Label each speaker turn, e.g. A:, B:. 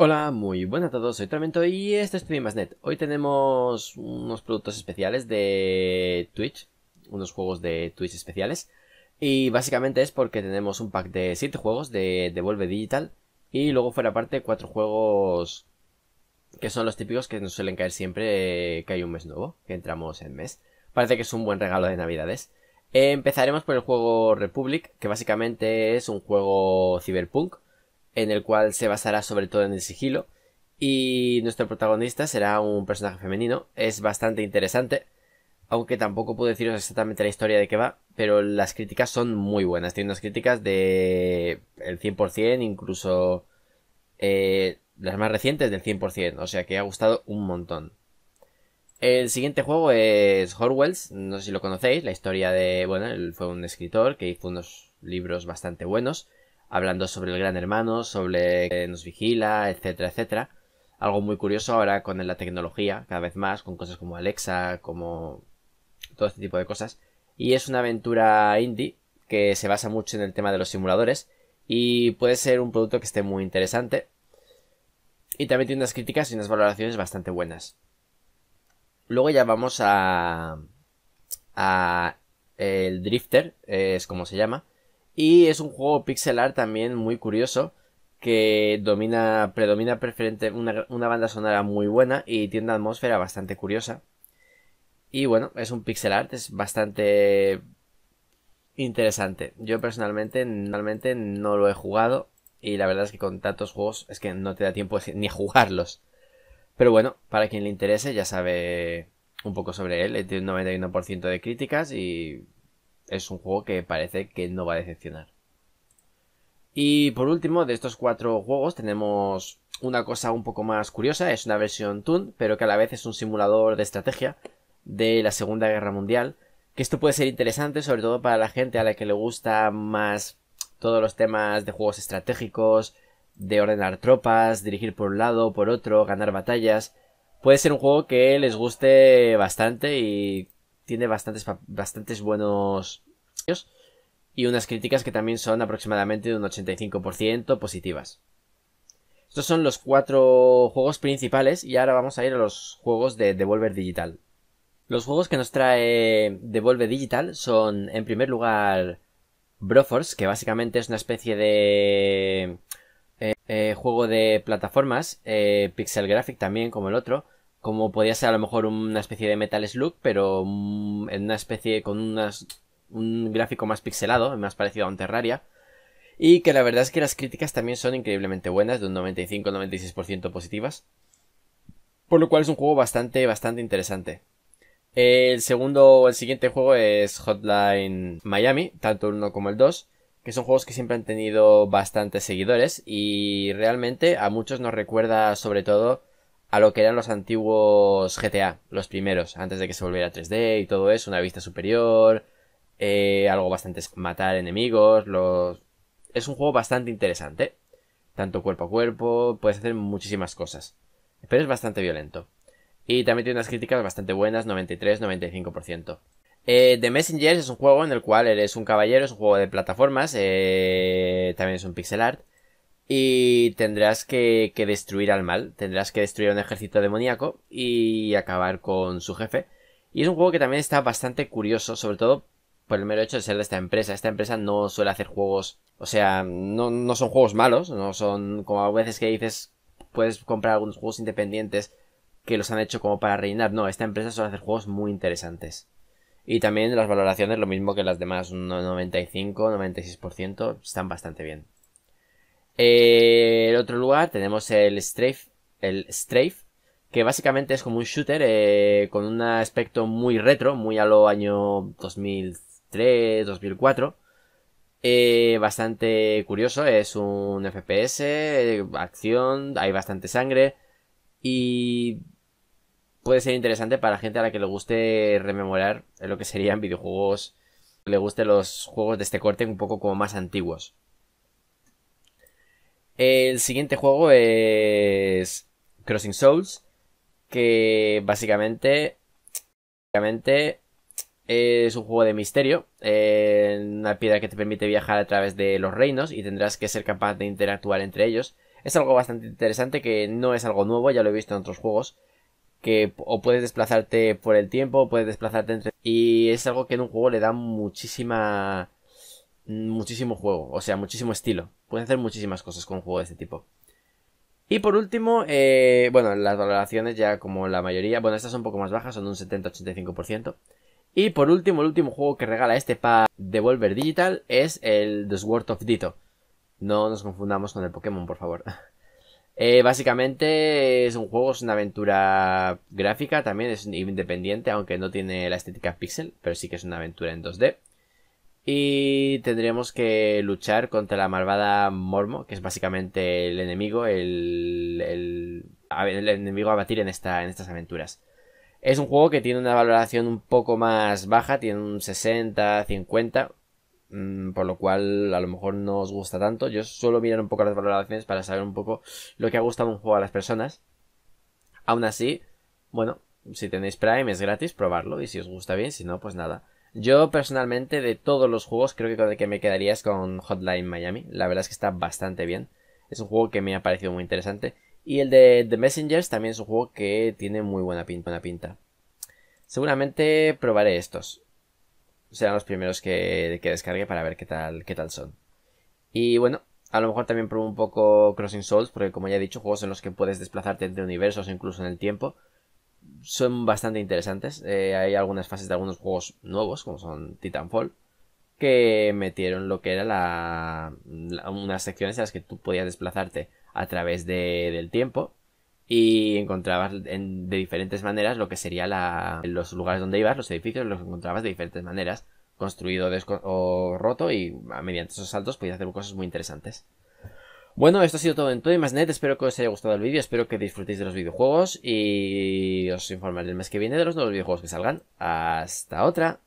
A: Hola, muy buenas a todos, soy Tormento y esto es TwinMasNet. Hoy tenemos unos productos especiales de Twitch, unos juegos de Twitch especiales. Y básicamente es porque tenemos un pack de 7 juegos de Devolve Digital y luego fuera parte 4 juegos que son los típicos que nos suelen caer siempre que hay un mes nuevo, que entramos en mes. Parece que es un buen regalo de navidades. Empezaremos por el juego Republic, que básicamente es un juego cyberpunk en el cual se basará sobre todo en el sigilo. Y nuestro protagonista será un personaje femenino. Es bastante interesante. Aunque tampoco puedo deciros exactamente la historia de qué va. Pero las críticas son muy buenas. Tiene unas críticas de el 100%, incluso eh, las más recientes del 100%. O sea que ha gustado un montón. El siguiente juego es Horwells. No sé si lo conocéis. La historia de... Bueno, él fue un escritor que hizo unos libros bastante buenos hablando sobre el Gran Hermano, sobre que nos vigila, etcétera, etcétera. Algo muy curioso ahora con la tecnología, cada vez más, con cosas como Alexa, como todo este tipo de cosas. Y es una aventura indie que se basa mucho en el tema de los simuladores y puede ser un producto que esté muy interesante. Y también tiene unas críticas y unas valoraciones bastante buenas. Luego ya vamos a... a el Drifter, es como se llama y es un juego pixel art también muy curioso que domina, predomina preferente una, banda sonora muy buena y tiene una atmósfera bastante curiosa. Y bueno, es un pixel art, es bastante interesante. Yo personalmente, normalmente no lo he jugado y la verdad es que con tantos juegos es que no te da tiempo ni jugarlos. Pero bueno, para quien le interese ya sabe un poco sobre él, tiene un 91% de críticas y es un juego que parece que no va a decepcionar. Y por último, de estos cuatro juegos tenemos una cosa un poco más curiosa, es una versión Toon, pero que a la vez es un simulador de estrategia de la Segunda Guerra Mundial, que esto puede ser interesante sobre todo para la gente a la que le gusta más todos los temas de juegos estratégicos, de ordenar tropas, dirigir por un lado, por otro, ganar batallas. Puede ser un juego que les guste bastante y tiene bastantes, bastantes buenos y unas críticas que también son aproximadamente de un 85% positivas. Estos son los cuatro juegos principales y ahora vamos a ir a los juegos de Devolver Digital. Los juegos que nos trae Devolver Digital son, en primer lugar, Broforce, que básicamente es una especie de eh, eh, juego de plataformas, eh, pixel graphic también como el otro, como podía ser a lo mejor una especie de Metal Slug, pero mm, en una especie con unas, un gráfico más pixelado, más parecido a un Terraria. Y que la verdad es que las críticas también son increíblemente buenas, de un 95-96% positivas. Por lo cual es un juego bastante, bastante interesante. El segundo, el siguiente juego es Hotline Miami, tanto el 1 como el 2, que son juegos que siempre han tenido bastantes seguidores y realmente a muchos nos recuerda sobre todo a lo que eran los antiguos GTA, los primeros, antes de que se volviera 3D y todo eso, una vista superior, eh, algo bastante matar enemigos, los... Es un juego bastante interesante, tanto cuerpo a cuerpo, puedes hacer muchísimas cosas, pero es bastante violento. Y también tiene unas críticas bastante buenas, 93-95%. Eh, The Messengers es un juego en el cual eres un caballero, es un juego de plataformas, eh, también es un pixel art, y tendrás que, destruir al mal, tendrás que destruir un ejército demoníaco y acabar con su jefe. Y es un juego que también está bastante curioso, sobre todo por el mero hecho de ser de esta empresa. Esta empresa no suele hacer juegos, o sea, no, no son juegos malos, no son como a veces que dices, puedes comprar algunos juegos independientes que los han hecho como para reinar. No, esta empresa suele hacer juegos muy interesantes. Y también las valoraciones, lo mismo que las demás, un 95, 96%, están bastante bien. Eh, en el otro lugar tenemos el Strafe, el Strafe, que básicamente es como un shooter eh, con un aspecto muy retro, muy a lo año 2003, 2004. Eh, bastante curioso, es un FPS, acción, hay bastante sangre y puede ser interesante para gente a la que le guste rememorar lo que serían videojuegos, le gusten los juegos de este corte un poco como más antiguos. El siguiente juego es Crossing Souls, que básicamente, básicamente es un juego de misterio, eh, una piedra que te permite viajar a través de los reinos y tendrás que ser capaz de interactuar entre ellos. Es algo bastante interesante que no es algo nuevo, ya lo he visto en otros juegos, que o puedes desplazarte por el tiempo, o puedes desplazarte entre... Y es algo que en un juego le da muchísima muchísimo juego, o sea, muchísimo estilo. Pueden hacer muchísimas cosas con un juego de este tipo. Y por último, eh, bueno, las valoraciones ya como la mayoría, bueno, estas son un poco más bajas, son un 70-85%. Y por último, el último juego que regala este para Devolver Digital es el The Sword of Ditto. No nos confundamos con el Pokémon, por favor. Eh, básicamente es un juego, es una aventura gráfica, también es independiente, aunque no tiene la estética pixel, pero sí que es una aventura en 2D. Y tendremos que luchar contra la malvada Mormo, que es básicamente el enemigo, el, el, enemigo a batir en, esta, en estas aventuras. Es un juego que tiene una valoración un poco más baja, tiene un 60, 50, mm, por lo cual a lo mejor no os gusta tanto. Yo suelo mirar un poco las valoraciones para saber un poco lo que ha gustado un juego a las personas. Aún así, bueno, si tenéis Prime es gratis, probarlo y si os gusta bien, si no, pues nada. Yo personalmente de todos los juegos creo que con el que me quedaría es con Hotline Miami. La verdad es que está bastante bien. Es un juego que me ha parecido muy interesante. Y el de The Messengers también es un juego que tiene muy buena pinta. Seguramente probaré estos. Serán los primeros que, que, descargue para ver qué tal, qué tal son. Y bueno, a lo mejor también probo un poco Crossing Souls, porque como ya he dicho, juegos en los que puedes desplazarte entre universos incluso en el tiempo son bastante interesantes. Eh, hay algunas fases de algunos juegos nuevos, como son Titanfall, que metieron lo que era la, unas secciones en las que tú podías desplazarte a través del tiempo y encontrabas de diferentes maneras lo que sería la, los lugares donde ibas, los edificios los encontrabas de diferentes maneras, construido o roto y ah, mediante esos saltos podías hacer cosas muy interesantes. Bueno, esto ha sido todo en todo y más net. Espero que os haya gustado el vídeo, espero que disfrutéis de los videojuegos y os informaré el mes que viene de los nuevos videojuegos que salgan. Hasta otra.